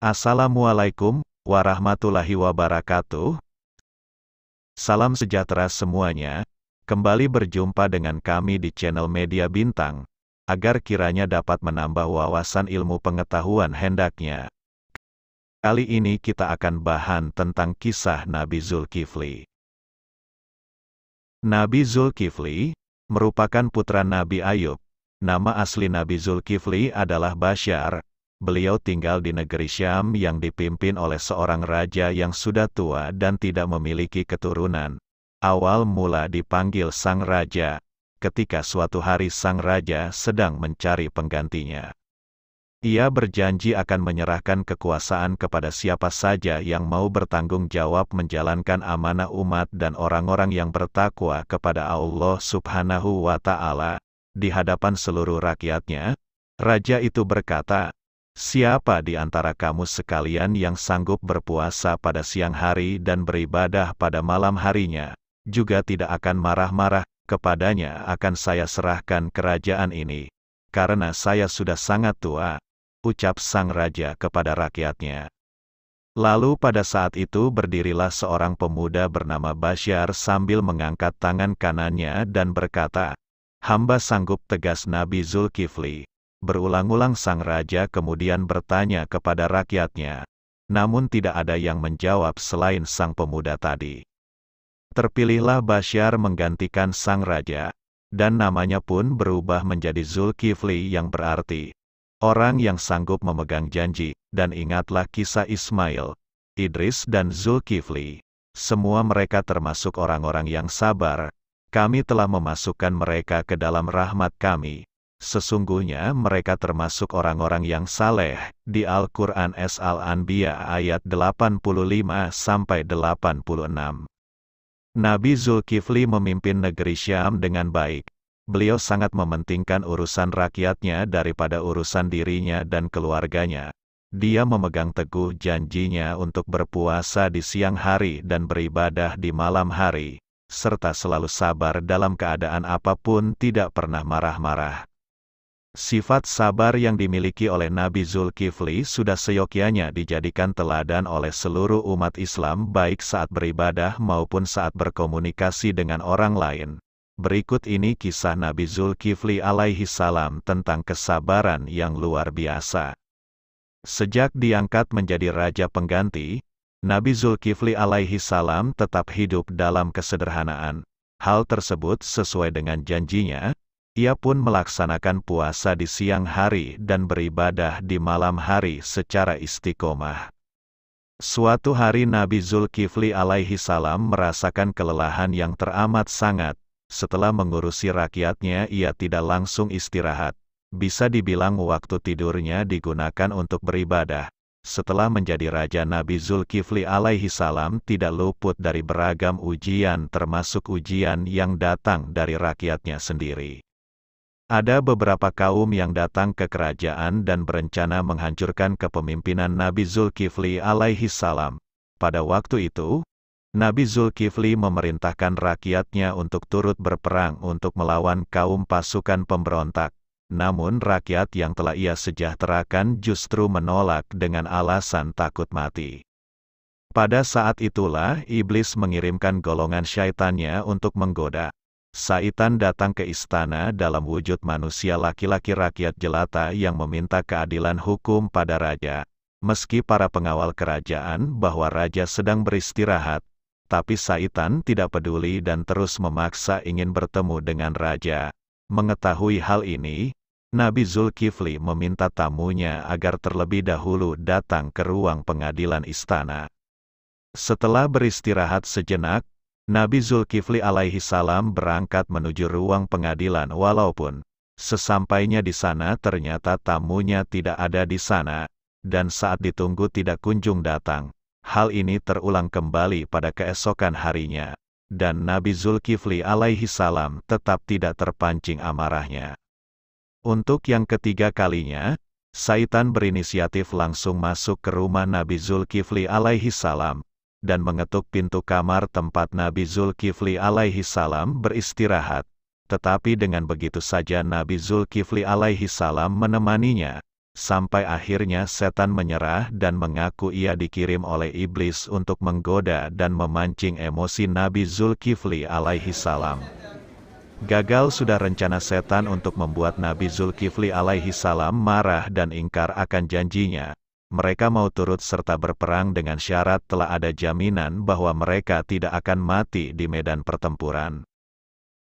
Assalamualaikum warahmatullahi wabarakatuh. Salam sejahtera semuanya. Kembali berjumpa dengan kami di channel Media Bintang, agar kiranya dapat menambah wawasan ilmu pengetahuan hendaknya. Kali ini kita akan bahan tentang kisah Nabi Zulkifli. Nabi Zulkifli merupakan putra Nabi Ayub. Nama asli Nabi Zulkifli adalah Bashar, beliau tinggal di negeri Syam yang dipimpin oleh seorang raja yang sudah tua dan tidak memiliki keturunan. Awal mula dipanggil sang raja, ketika suatu hari sang raja sedang mencari penggantinya. Ia berjanji akan menyerahkan kekuasaan kepada siapa saja yang mau bertanggung jawab menjalankan amanah umat dan orang-orang yang bertakwa kepada Allah Subhanahu wa Ta'ala di hadapan seluruh rakyatnya. Raja itu berkata, Siapa di antara kamu sekalian yang sanggup berpuasa pada siang hari dan beribadah pada malam harinya, juga tidak akan marah-marah, kepadanya akan saya serahkan kerajaan ini. Karena saya sudah sangat tua, ucap sang raja kepada rakyatnya. Lalu pada saat itu berdirilah seorang pemuda bernama Basyar sambil mengangkat tangan kanannya dan berkata, Hamba sanggup tegas Nabi Zulkifli, Berulang-ulang sang raja kemudian bertanya kepada rakyatnya, namun tidak ada yang menjawab selain sang pemuda tadi. Terpilihlah Basyar menggantikan sang raja, dan namanya pun berubah menjadi Zulkifli yang berarti orang yang sanggup memegang janji, dan ingatlah kisah Ismail, Idris dan Zulkifli. Semua mereka termasuk orang-orang yang sabar, kami telah memasukkan mereka ke dalam rahmat kami. Sesungguhnya mereka termasuk orang-orang yang saleh, di Al-Quran S. Al-Anbiya ayat 85-86. Nabi Zulkifli memimpin negeri Syam dengan baik. Beliau sangat mementingkan urusan rakyatnya daripada urusan dirinya dan keluarganya. Dia memegang teguh janjinya untuk berpuasa di siang hari dan beribadah di malam hari, serta selalu sabar dalam keadaan apapun tidak pernah marah-marah. Sifat sabar yang dimiliki oleh Nabi Zulkifli sudah seyokianya dijadikan teladan oleh seluruh umat Islam baik saat beribadah maupun saat berkomunikasi dengan orang lain. Berikut ini kisah Nabi Zulkifli alaihi salam tentang kesabaran yang luar biasa. Sejak diangkat menjadi raja pengganti, Nabi Zulkifli alaihi salam tetap hidup dalam kesederhanaan. Hal tersebut sesuai dengan janjinya, ia pun melaksanakan puasa di siang hari dan beribadah di malam hari secara istiqomah. Suatu hari Nabi Zulkifli alaihi salam merasakan kelelahan yang teramat sangat. Setelah mengurusi rakyatnya ia tidak langsung istirahat. Bisa dibilang waktu tidurnya digunakan untuk beribadah. Setelah menjadi raja Nabi Zulkifli alaihi salam tidak luput dari beragam ujian termasuk ujian yang datang dari rakyatnya sendiri. Ada beberapa kaum yang datang ke kerajaan dan berencana menghancurkan kepemimpinan Nabi Zulkifli alaihi salam. Pada waktu itu, Nabi Zulkifli memerintahkan rakyatnya untuk turut berperang untuk melawan kaum pasukan pemberontak. Namun rakyat yang telah ia sejahterakan justru menolak dengan alasan takut mati. Pada saat itulah iblis mengirimkan golongan syaitannya untuk menggoda. Saitan datang ke istana dalam wujud manusia laki-laki rakyat jelata yang meminta keadilan hukum pada raja. Meski para pengawal kerajaan bahwa raja sedang beristirahat, tapi Saitan tidak peduli dan terus memaksa ingin bertemu dengan raja. Mengetahui hal ini, Nabi Zulkifli meminta tamunya agar terlebih dahulu datang ke ruang pengadilan istana. Setelah beristirahat sejenak, Nabi Zulkifli alaihi salam berangkat menuju ruang pengadilan walaupun sesampainya di sana ternyata tamunya tidak ada di sana, dan saat ditunggu tidak kunjung datang. Hal ini terulang kembali pada keesokan harinya, dan Nabi Zulkifli alaihi salam tetap tidak terpancing amarahnya. Untuk yang ketiga kalinya, Saitan berinisiatif langsung masuk ke rumah Nabi Zulkifli alaihi salam, dan mengetuk pintu kamar tempat Nabi Zulkifli alaihi salam beristirahat. Tetapi dengan begitu saja Nabi Zulkifli alaihi salam menemaninya, sampai akhirnya setan menyerah dan mengaku ia dikirim oleh iblis untuk menggoda dan memancing emosi Nabi Zulkifli alaihi salam. Gagal sudah rencana setan untuk membuat Nabi Zulkifli alaihi salam marah dan ingkar akan janjinya, mereka mau turut serta berperang dengan syarat telah ada jaminan bahwa mereka tidak akan mati di medan pertempuran.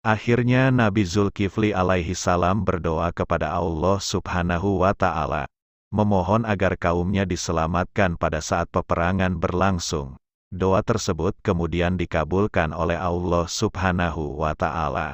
Akhirnya Nabi Zulkifli alaihi salam berdoa kepada Allah subhanahu wa ta'ala, memohon agar kaumnya diselamatkan pada saat peperangan berlangsung. Doa tersebut kemudian dikabulkan oleh Allah subhanahu wa ta'ala.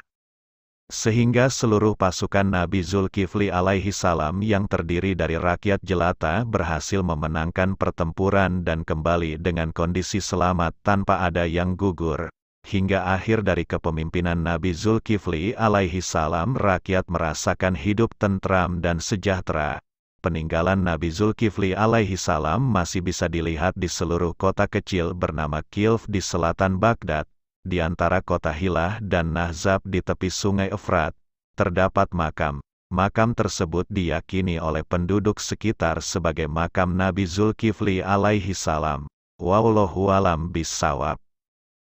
Sehingga seluruh pasukan Nabi Zulkifli alaihi salam yang terdiri dari rakyat jelata berhasil memenangkan pertempuran dan kembali dengan kondisi selamat tanpa ada yang gugur. Hingga akhir dari kepemimpinan Nabi Zulkifli alaihi salam rakyat merasakan hidup tentram dan sejahtera peninggalan Nabi Zulkifli alaihi salam masih bisa dilihat di seluruh kota kecil bernama Kilf di selatan Baghdad, di antara kota Hilah dan Nahzab di tepi sungai Efrat, terdapat makam. Makam tersebut diyakini oleh penduduk sekitar sebagai makam Nabi Zulkifli alaihi salam. Wallahu alam bisawab.